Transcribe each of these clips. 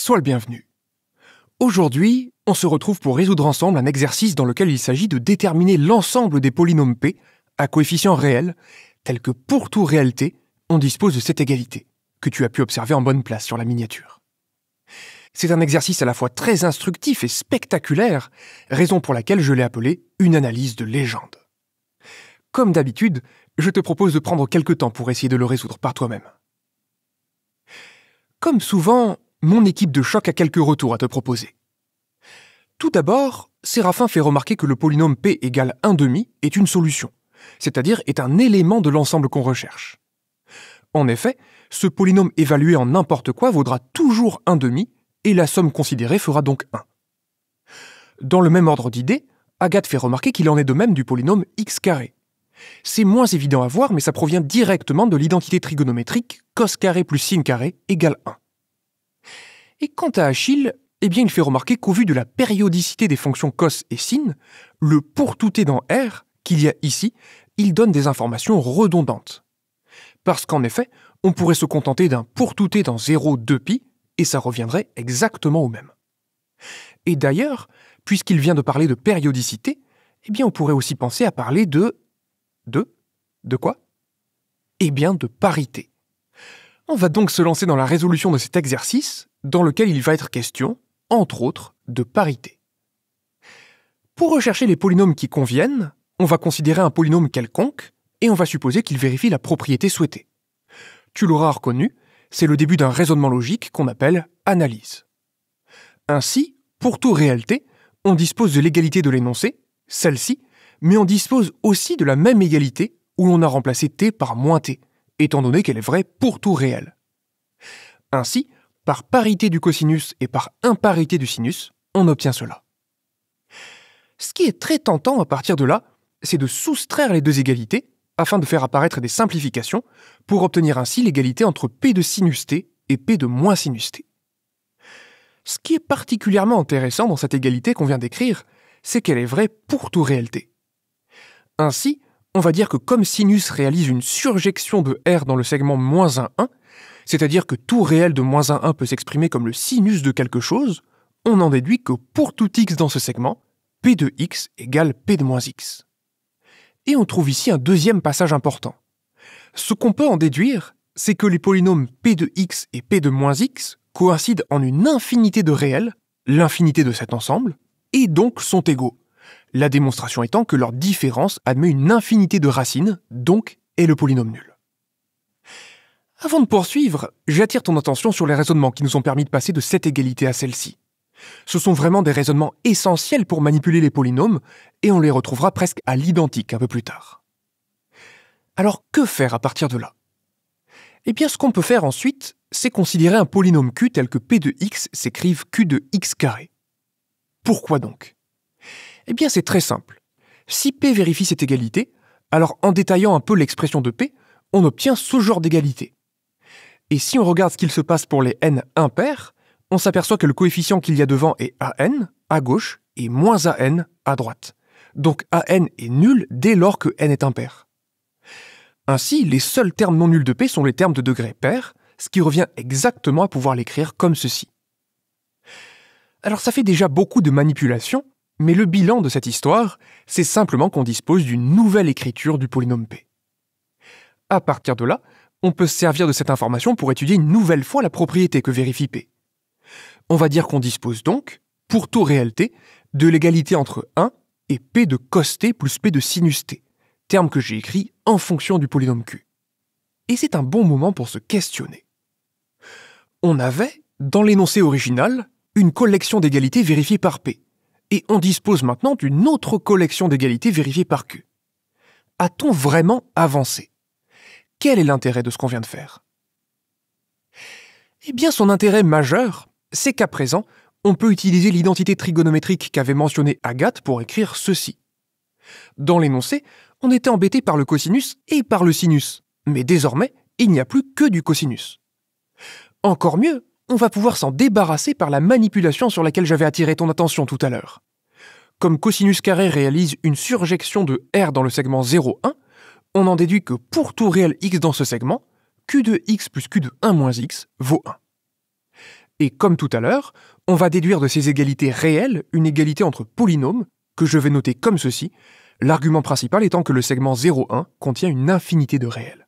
sois le bienvenu. Aujourd'hui, on se retrouve pour résoudre ensemble un exercice dans lequel il s'agit de déterminer l'ensemble des polynômes P à coefficient réel, tel que pour tout réel T, on dispose de cette égalité, que tu as pu observer en bonne place sur la miniature. C'est un exercice à la fois très instructif et spectaculaire, raison pour laquelle je l'ai appelé une analyse de légende. Comme d'habitude, je te propose de prendre quelques temps pour essayer de le résoudre par toi-même. Comme souvent, mon équipe de choc a quelques retours à te proposer. Tout d'abord, Séraphin fait remarquer que le polynôme p égale 1,5 est une solution, c'est-à-dire est un élément de l'ensemble qu'on recherche. En effet, ce polynôme évalué en n'importe quoi vaudra toujours 1,5 et la somme considérée fera donc 1. Dans le même ordre d'idées, Agathe fait remarquer qu'il en est de même du polynôme x carré. C'est moins évident à voir, mais ça provient directement de l'identité trigonométrique cos carré plus sin carré égale 1. Et quant à Achille, eh bien il fait remarquer qu'au vu de la périodicité des fonctions cos et sin, le pour tout t dans R qu'il y a ici, il donne des informations redondantes. Parce qu'en effet, on pourrait se contenter d'un pour tout t dans 0, 2pi, et ça reviendrait exactement au même. Et d'ailleurs, puisqu'il vient de parler de périodicité, eh bien on pourrait aussi penser à parler de... de... de quoi Eh bien de parité. On va donc se lancer dans la résolution de cet exercice, dans lequel il va être question, entre autres, de parité. Pour rechercher les polynômes qui conviennent, on va considérer un polynôme quelconque, et on va supposer qu'il vérifie la propriété souhaitée. Tu l'auras reconnu, c'est le début d'un raisonnement logique qu'on appelle analyse. Ainsi, pour tout réalité, on dispose de l'égalité de l'énoncé, celle-ci, mais on dispose aussi de la même égalité où l'on a remplacé t par moins t, étant donné qu'elle est vraie pour tout réel. Ainsi, par parité du cosinus et par imparité du sinus, on obtient cela. Ce qui est très tentant à partir de là, c'est de soustraire les deux égalités afin de faire apparaître des simplifications pour obtenir ainsi l'égalité entre P de sinus t et P de moins sinus t. Ce qui est particulièrement intéressant dans cette égalité qu'on vient d'écrire, c'est qu'elle est vraie pour tout réel t. Ainsi, on va dire que comme sinus réalise une surjection de R dans le segment moins 1, 1, c'est-à-dire que tout réel de moins 1, 1 peut s'exprimer comme le sinus de quelque chose, on en déduit que pour tout x dans ce segment, p de x égale p de moins x. Et on trouve ici un deuxième passage important. Ce qu'on peut en déduire, c'est que les polynômes p de x et p de moins x coïncident en une infinité de réels, l'infinité de cet ensemble, et donc sont égaux. La démonstration étant que leur différence admet une infinité de racines, donc est le polynôme nul. Avant de poursuivre, j'attire ton attention sur les raisonnements qui nous ont permis de passer de cette égalité à celle-ci. Ce sont vraiment des raisonnements essentiels pour manipuler les polynômes, et on les retrouvera presque à l'identique un peu plus tard. Alors que faire à partir de là Eh bien ce qu'on peut faire ensuite, c'est considérer un polynôme q tel que p de x s'écrive q de x carré. Pourquoi donc eh bien, c'est très simple. Si P vérifie cette égalité, alors en détaillant un peu l'expression de P, on obtient ce genre d'égalité. Et si on regarde ce qu'il se passe pour les n impairs, on s'aperçoit que le coefficient qu'il y a devant est an à gauche et moins an à droite. Donc an est nul dès lors que n est impair. Ainsi, les seuls termes non nuls de P sont les termes de degré pair, ce qui revient exactement à pouvoir l'écrire comme ceci. Alors ça fait déjà beaucoup de manipulations, mais le bilan de cette histoire, c'est simplement qu'on dispose d'une nouvelle écriture du polynôme P. À partir de là, on peut se servir de cette information pour étudier une nouvelle fois la propriété que vérifie P. On va dire qu'on dispose donc, pour taux réalité, de l'égalité entre 1 et P de cos T plus P de sinus T, terme que j'ai écrit en fonction du polynôme Q. Et c'est un bon moment pour se questionner. On avait, dans l'énoncé original, une collection d'égalités vérifiées par P, et on dispose maintenant d'une autre collection d'égalités vérifiées par Q. A-t-on vraiment avancé Quel est l'intérêt de ce qu'on vient de faire Eh bien, son intérêt majeur, c'est qu'à présent, on peut utiliser l'identité trigonométrique qu'avait mentionnée Agathe pour écrire ceci. Dans l'énoncé, on était embêté par le cosinus et par le sinus, mais désormais, il n'y a plus que du cosinus. Encore mieux, on va pouvoir s'en débarrasser par la manipulation sur laquelle j'avais attiré ton attention tout à l'heure. Comme cosinus carré réalise une surjection de R dans le segment 0,1, on en déduit que pour tout réel x dans ce segment, q de x plus q de 1 moins x vaut 1. Et comme tout à l'heure, on va déduire de ces égalités réelles une égalité entre polynômes, que je vais noter comme ceci, l'argument principal étant que le segment 0,1 contient une infinité de réels.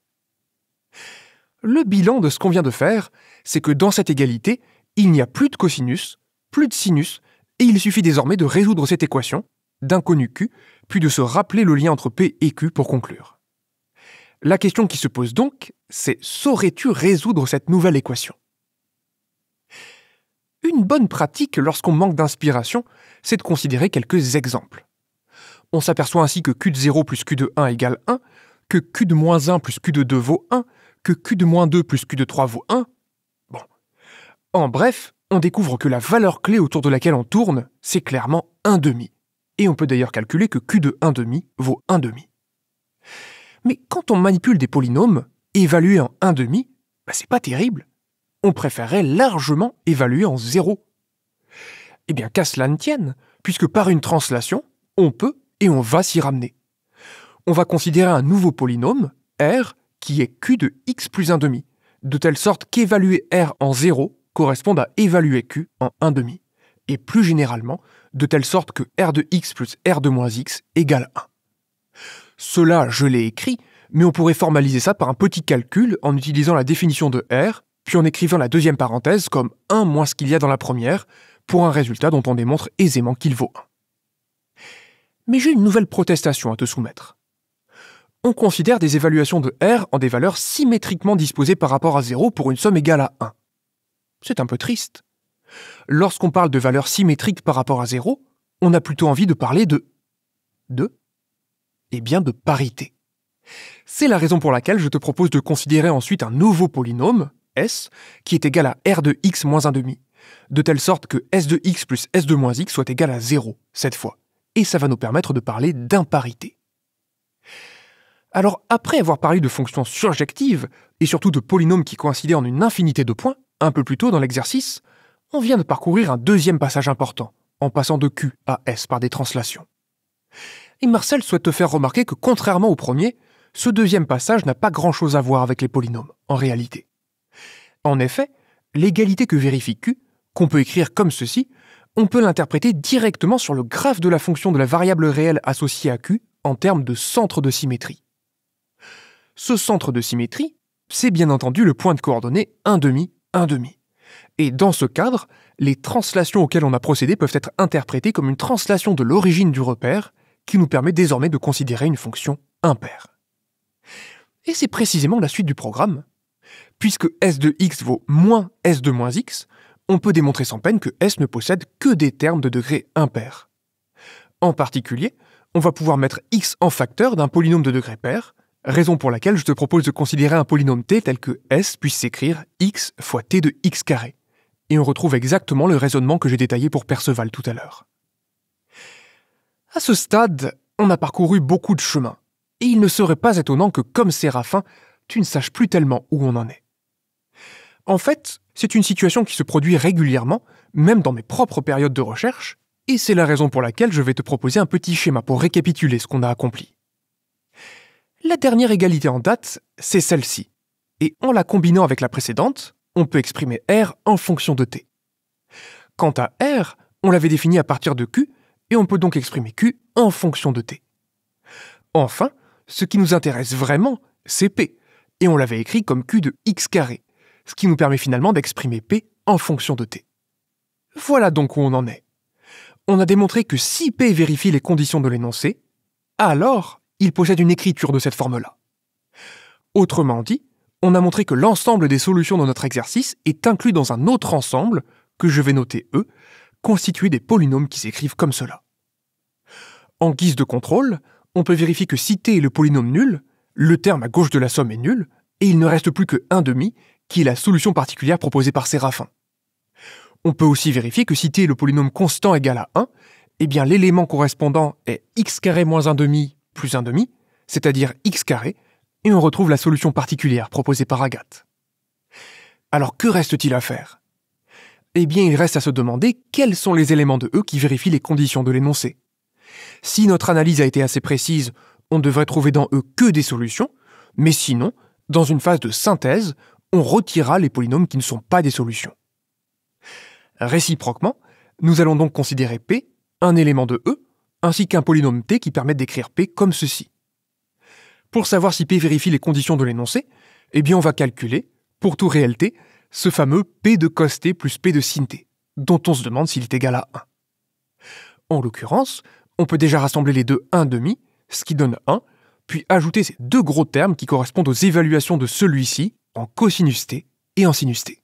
Le bilan de ce qu'on vient de faire, c'est que dans cette égalité, il n'y a plus de cosinus, plus de sinus, et il suffit désormais de résoudre cette équation, d'inconnu q, puis de se rappeler le lien entre p et q pour conclure. La question qui se pose donc, c'est saurais-tu résoudre cette nouvelle équation Une bonne pratique lorsqu'on manque d'inspiration, c'est de considérer quelques exemples. On s'aperçoit ainsi que q de 0 plus q de 1 égale 1, que q de moins 1 plus q de 2 vaut 1, que Q de moins 2 plus Q de 3 vaut 1 Bon. En bref, on découvre que la valeur clé autour de laquelle on tourne, c'est clairement 1,5. demi. Et on peut d'ailleurs calculer que Q de 1 demi vaut 1 demi. Mais quand on manipule des polynômes, évalués en 1 demi, bah, c'est pas terrible. On préférerait largement évaluer en 0. Eh bien, qu'à cela ne tienne, puisque par une translation, on peut et on va s'y ramener. On va considérer un nouveau polynôme, R, qui est Q de x plus 1 demi, de telle sorte qu'évaluer R en 0 correspond à évaluer Q en 1 demi, et plus généralement, de telle sorte que R de x plus R de moins x égale 1. Cela, je l'ai écrit, mais on pourrait formaliser ça par un petit calcul en utilisant la définition de R, puis en écrivant la deuxième parenthèse comme 1 moins ce qu'il y a dans la première, pour un résultat dont on démontre aisément qu'il vaut 1. Mais j'ai une nouvelle protestation à te soumettre on considère des évaluations de R en des valeurs symétriquement disposées par rapport à 0 pour une somme égale à 1. C'est un peu triste. Lorsqu'on parle de valeurs symétriques par rapport à 0, on a plutôt envie de parler de... de et eh bien de parité. C'est la raison pour laquelle je te propose de considérer ensuite un nouveau polynôme, S, qui est égal à R de x moins demi, de telle sorte que S de x plus S de moins x soit égal à 0, cette fois. Et ça va nous permettre de parler d'imparité. Alors après avoir parlé de fonctions surjectives, et surtout de polynômes qui coïncidaient en une infinité de points, un peu plus tôt dans l'exercice, on vient de parcourir un deuxième passage important, en passant de Q à S par des translations. Et Marcel souhaite te faire remarquer que contrairement au premier, ce deuxième passage n'a pas grand-chose à voir avec les polynômes, en réalité. En effet, l'égalité que vérifie Q, qu'on peut écrire comme ceci, on peut l'interpréter directement sur le graphe de la fonction de la variable réelle associée à Q en termes de centre de symétrie. Ce centre de symétrie, c'est bien entendu le point de coordonnées 1 demi, 1 demi. Et dans ce cadre, les translations auxquelles on a procédé peuvent être interprétées comme une translation de l'origine du repère qui nous permet désormais de considérer une fonction impaire. Et c'est précisément la suite du programme. Puisque s de x vaut moins s de moins x, on peut démontrer sans peine que s ne possède que des termes de degré impair. En particulier, on va pouvoir mettre x en facteur d'un polynôme de degré pair, Raison pour laquelle je te propose de considérer un polynôme t tel que S puisse s'écrire x fois t de x carré. Et on retrouve exactement le raisonnement que j'ai détaillé pour Perceval tout à l'heure. À ce stade, on a parcouru beaucoup de chemins, et il ne serait pas étonnant que, comme Séraphin, tu ne saches plus tellement où on en est. En fait, c'est une situation qui se produit régulièrement, même dans mes propres périodes de recherche, et c'est la raison pour laquelle je vais te proposer un petit schéma pour récapituler ce qu'on a accompli. La dernière égalité en date, c'est celle-ci. Et en la combinant avec la précédente, on peut exprimer R en fonction de T. Quant à R, on l'avait défini à partir de Q, et on peut donc exprimer Q en fonction de T. Enfin, ce qui nous intéresse vraiment, c'est P, et on l'avait écrit comme Q de x carré, ce qui nous permet finalement d'exprimer P en fonction de T. Voilà donc où on en est. On a démontré que si P vérifie les conditions de l'énoncé, alors il possède une écriture de cette forme-là. Autrement dit, on a montré que l'ensemble des solutions de notre exercice est inclus dans un autre ensemble, que je vais noter E, constitué des polynômes qui s'écrivent comme cela. En guise de contrôle, on peut vérifier que si t est le polynôme nul, le terme à gauche de la somme est nul, et il ne reste plus que 1 demi, qui est la solution particulière proposée par Séraphin. On peut aussi vérifier que si t est le polynôme constant égal à 1, eh bien l'élément correspondant est x carré moins 1 demi plus un demi, c'est-à-dire x carré, et on retrouve la solution particulière proposée par Agathe. Alors que reste-t-il à faire Eh bien, il reste à se demander quels sont les éléments de E qui vérifient les conditions de l'énoncé. Si notre analyse a été assez précise, on devrait trouver dans E que des solutions, mais sinon, dans une phase de synthèse, on retirera les polynômes qui ne sont pas des solutions. Réciproquement, nous allons donc considérer P, un élément de E, ainsi qu'un polynôme T qui permet d'écrire P comme ceci. Pour savoir si P vérifie les conditions de l'énoncé, eh bien on va calculer, pour tout réel T, ce fameux P de cos T plus P de sin T, dont on se demande s'il est égal à 1. En l'occurrence, on peut déjà rassembler les deux 1,5, ce qui donne 1, puis ajouter ces deux gros termes qui correspondent aux évaluations de celui-ci en cosinus t et en sinus t.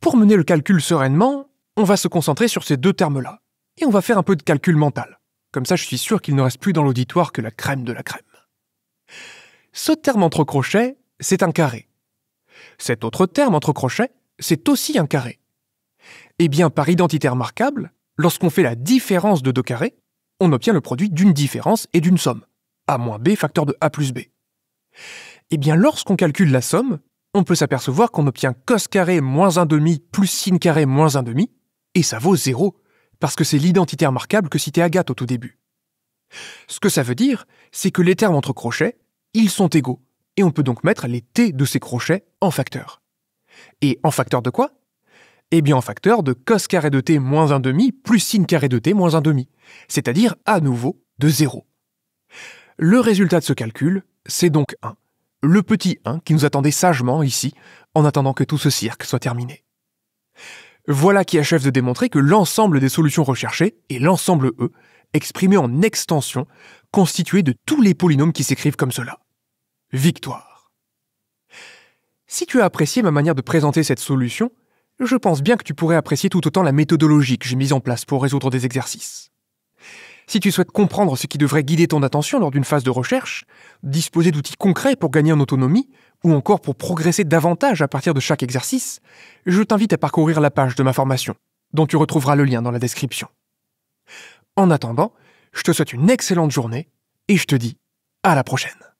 Pour mener le calcul sereinement, on va se concentrer sur ces deux termes-là, et on va faire un peu de calcul mental. Comme ça, je suis sûr qu'il ne reste plus dans l'auditoire que la crème de la crème. Ce terme entre crochets, c'est un carré. Cet autre terme entre crochets, c'est aussi un carré. Eh bien, par identité remarquable, lorsqu'on fait la différence de deux carrés, on obtient le produit d'une différence et d'une somme. A moins B facteur de A plus B. Eh bien, lorsqu'on calcule la somme, on peut s'apercevoir qu'on obtient cos carré moins un demi plus sin carré moins un demi, et ça vaut zéro parce que c'est l'identité remarquable que citait Agathe au tout début. Ce que ça veut dire, c'est que les termes entre crochets, ils sont égaux, et on peut donc mettre les T de ces crochets en facteur. Et en facteur de quoi Eh bien en facteur de cos carré de T moins 1 demi plus sin carré de T moins 1 demi, c'est-à-dire à nouveau de 0. Le résultat de ce calcul, c'est donc 1. Le petit 1 qui nous attendait sagement ici, en attendant que tout ce cirque soit terminé. Voilà qui achève de démontrer que l'ensemble des solutions recherchées est l'ensemble E, exprimé en extension, constitué de tous les polynômes qui s'écrivent comme cela. Victoire. Si tu as apprécié ma manière de présenter cette solution, je pense bien que tu pourrais apprécier tout autant la méthodologie que j'ai mise en place pour résoudre des exercices. Si tu souhaites comprendre ce qui devrait guider ton attention lors d'une phase de recherche, disposer d'outils concrets pour gagner en autonomie, ou encore pour progresser davantage à partir de chaque exercice, je t'invite à parcourir la page de ma formation, dont tu retrouveras le lien dans la description. En attendant, je te souhaite une excellente journée et je te dis à la prochaine.